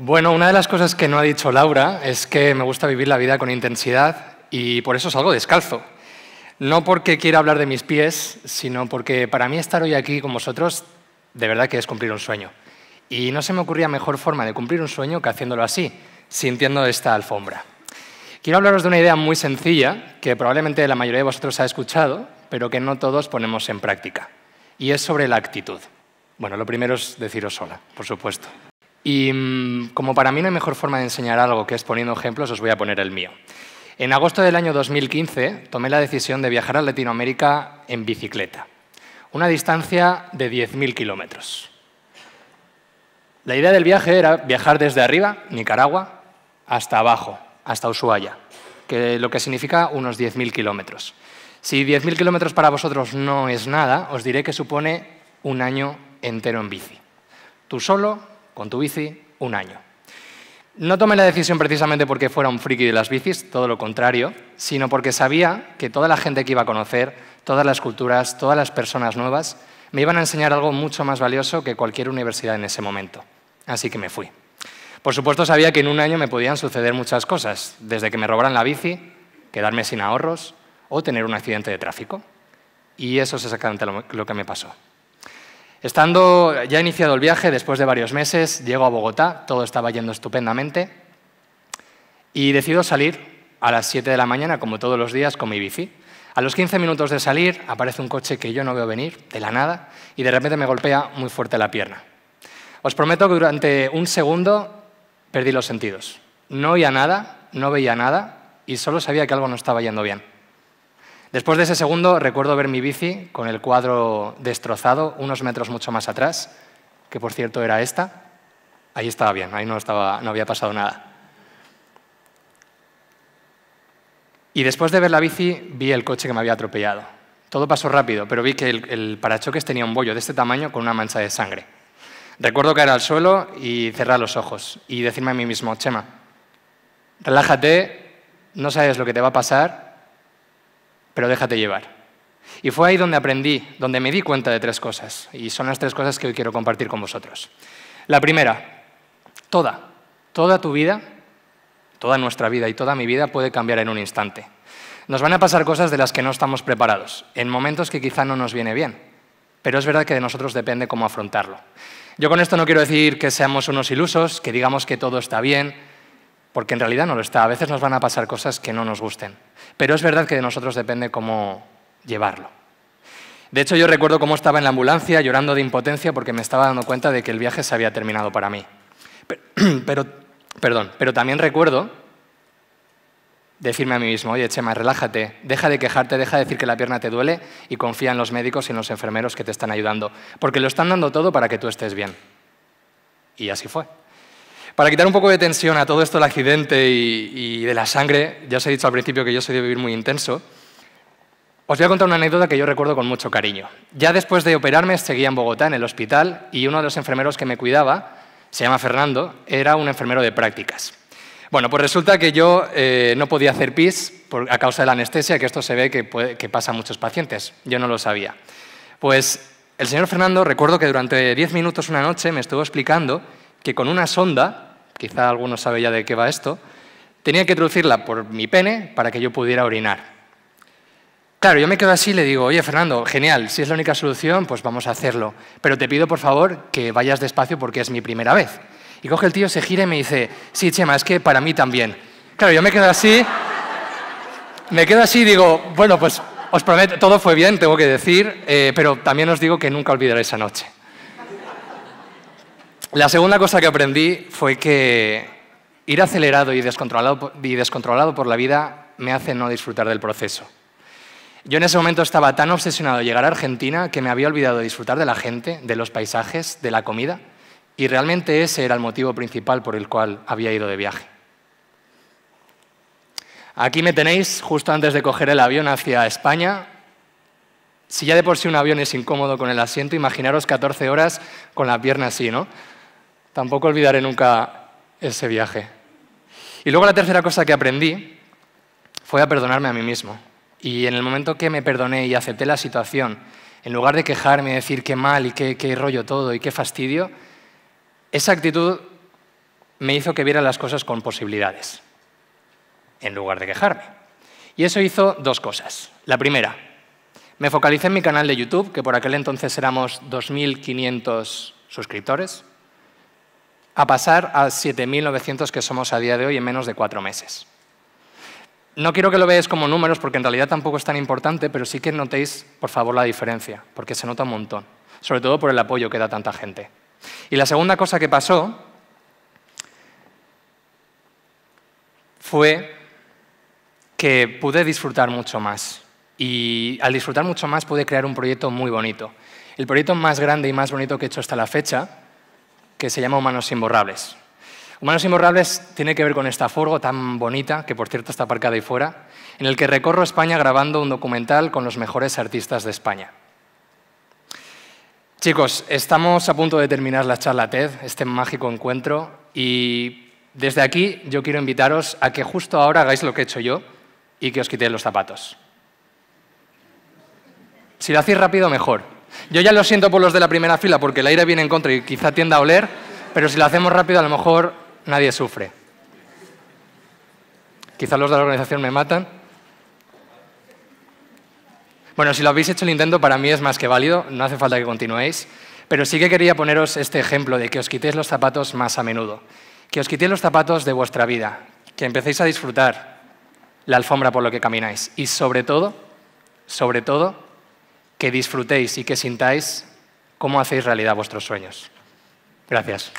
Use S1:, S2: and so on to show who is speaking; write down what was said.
S1: Bueno, una de las cosas que no ha dicho Laura es que me gusta vivir la vida con intensidad y por eso salgo descalzo. No porque quiera hablar de mis pies, sino porque para mí estar hoy aquí con vosotros de verdad que es cumplir un sueño. Y no se me ocurría mejor forma de cumplir un sueño que haciéndolo así, sintiendo esta alfombra. Quiero hablaros de una idea muy sencilla que probablemente la mayoría de vosotros ha escuchado, pero que no todos ponemos en práctica. Y es sobre la actitud. Bueno, lo primero es deciros sola, por supuesto. Y mm, como para mí no hay mejor forma de enseñar algo que es poniendo ejemplos, os voy a poner el mío. En agosto del año 2015 tomé la decisión de viajar a Latinoamérica en bicicleta, una distancia de 10.000 kilómetros. La idea del viaje era viajar desde arriba, Nicaragua, hasta abajo, hasta Ushuaia, que lo que significa unos 10.000 kilómetros. Si 10.000 kilómetros para vosotros no es nada, os diré que supone un año entero en bici. Tú solo, con tu bici un año. No tomé la decisión precisamente porque fuera un friki de las bicis, todo lo contrario, sino porque sabía que toda la gente que iba a conocer, todas las culturas, todas las personas nuevas, me iban a enseñar algo mucho más valioso que cualquier universidad en ese momento. Así que me fui. Por supuesto sabía que en un año me podían suceder muchas cosas, desde que me robaran la bici, quedarme sin ahorros o tener un accidente de tráfico. Y eso es exactamente lo que me pasó. Estando ya iniciado el viaje, después de varios meses, llego a Bogotá, todo estaba yendo estupendamente, y decido salir a las 7 de la mañana, como todos los días, con mi bici. A los 15 minutos de salir, aparece un coche que yo no veo venir, de la nada, y de repente me golpea muy fuerte la pierna. Os prometo que durante un segundo perdí los sentidos. No oía nada, no veía nada, y solo sabía que algo no estaba yendo bien. Después de ese segundo, recuerdo ver mi bici con el cuadro destrozado, unos metros mucho más atrás, que por cierto era esta. Ahí estaba bien, ahí no, había pasado nada. Y después de ver la bici, vi el coche que me había atropellado. Todo pasó rápido, pero vi que el parachoques tenía un bollo de este tamaño con una mancha de sangre. Recuerdo caer al suelo y cerrar los ojos y decirme a mí mismo, Chema, relájate, no sabes lo que te va a pasar, pero déjate llevar. Y fue ahí donde aprendí, donde me di cuenta de tres cosas, y son las tres cosas que hoy quiero compartir con vosotros. La primera, toda, toda tu vida, toda nuestra vida y toda mi vida puede cambiar en un instante. Nos van a pasar cosas de las que no estamos preparados, en momentos que quizá no nos viene bien, pero es verdad que de nosotros depende cómo afrontarlo. Yo con esto no quiero decir que seamos unos ilusos, que digamos que todo está bien, porque en realidad no lo está. A veces nos van a pasar cosas que no nos gusten, pero es verdad que de nosotros depende cómo llevarlo. De hecho, yo recuerdo cómo estaba en la ambulancia llorando de impotencia porque me estaba dando cuenta de que el viaje se había terminado para mí. Pero, perdón, pero también recuerdo decirme a mí mismo, oye, Chema, relájate, deja de quejarte, deja de decir que la pierna te duele y confía en los médicos y en los enfermeros que te están ayudando, porque lo están dando todo para que tú estés bien. Y así fue. Para quitar un poco de tensión a todo esto del accidente y, de la sangre, ya os he dicho al principio que yo soy de vivir muy intenso, os voy a contar una anécdota que yo recuerdo con mucho cariño. Ya después de operarme seguía en Bogotá, en el hospital, y uno de los enfermeros que me cuidaba, se llama Fernando, era un enfermero de prácticas. Bueno, pues resulta que yo eh, no podía hacer pis a causa de la anestesia, que esto se ve que, pasa a muchos pacientes. Yo no lo sabía. Pues el señor Fernando, recuerdo que durante 10 minutos una noche me estuvo explicando que con una sonda quizá algunos sabe ya de qué va esto, tenía que traducirla por mi pene para que yo pudiera orinar. Claro, yo me quedo así y le digo, oye Fernando, genial, si es la única solución, pues vamos a hacerlo. Pero te pido por favor que vayas despacio porque es mi primera vez. Y coge el tío, se gira y me dice, sí, Chema, es que para mí también. Claro, yo me quedo así, me quedo así y digo, bueno, pues os prometo, todo fue bien, tengo que decir, eh, pero también os digo que nunca olvidaré esa noche. La segunda cosa que aprendí fue que ir acelerado y descontrolado, y descontrolado por la vida me hace no disfrutar del proceso. Yo en ese momento estaba tan obsesionado de llegar a Argentina que me había olvidado de disfrutar de la gente, de los paisajes, de la comida, y realmente ese era el motivo principal por el cual había ido de viaje. Aquí me tenéis justo antes de coger el avión hacia España. Si ya de por sí un avión es incómodo con el asiento, imaginaros 14 horas con la pierna así, ¿no? Tampoco olvidaré nunca ese viaje. Y luego la tercera cosa que aprendí fue a perdonarme a mí mismo. Y en el momento que me perdoné y acepté la situación, en lugar de quejarme y decir qué mal y qué, qué rollo todo y qué fastidio, esa actitud me hizo que viera las cosas con posibilidades, en lugar de quejarme. Y eso hizo dos cosas. La primera, me focalicé en mi canal de YouTube, que por aquel entonces éramos 2.500 suscriptores a pasar a 7.900 que somos a día de hoy en menos de cuatro meses. No quiero que lo veáis como números porque en realidad tampoco es tan importante, pero sí que notéis, por favor, la diferencia, porque se nota un montón, sobre todo por el apoyo que da tanta gente. Y la segunda cosa que pasó fue que pude disfrutar mucho más. Y al disfrutar mucho más pude crear un proyecto muy bonito. El proyecto más grande y más bonito que he hecho hasta la fecha que se llama Humanos Imborrables. Humanos Imborrables tiene que ver con esta forgo tan bonita, que por cierto está aparcada ahí fuera, en el que recorro España grabando un documental con los mejores artistas de España. Chicos, estamos a punto de terminar la charla TED, este mágico encuentro, y desde aquí yo quiero invitaros a que justo ahora hagáis lo que he hecho yo y que os quitéis los zapatos. Si lo hacéis rápido, mejor. Yo ya lo siento por los de la primera fila porque el aire viene en contra y quizá tienda a oler, pero si lo hacemos rápido a lo mejor nadie sufre. Quizá los de la organización me matan. Bueno, si lo habéis hecho el intento, para mí es más que válido, no hace falta que continuéis, pero sí que quería poneros este ejemplo de que os quitéis los zapatos más a menudo, que os quitéis los zapatos de vuestra vida, que empecéis a disfrutar la alfombra por lo que camináis y sobre todo, sobre todo, que disfrutéis y que sintáis cómo hacéis realidad vuestros sueños. Gracias.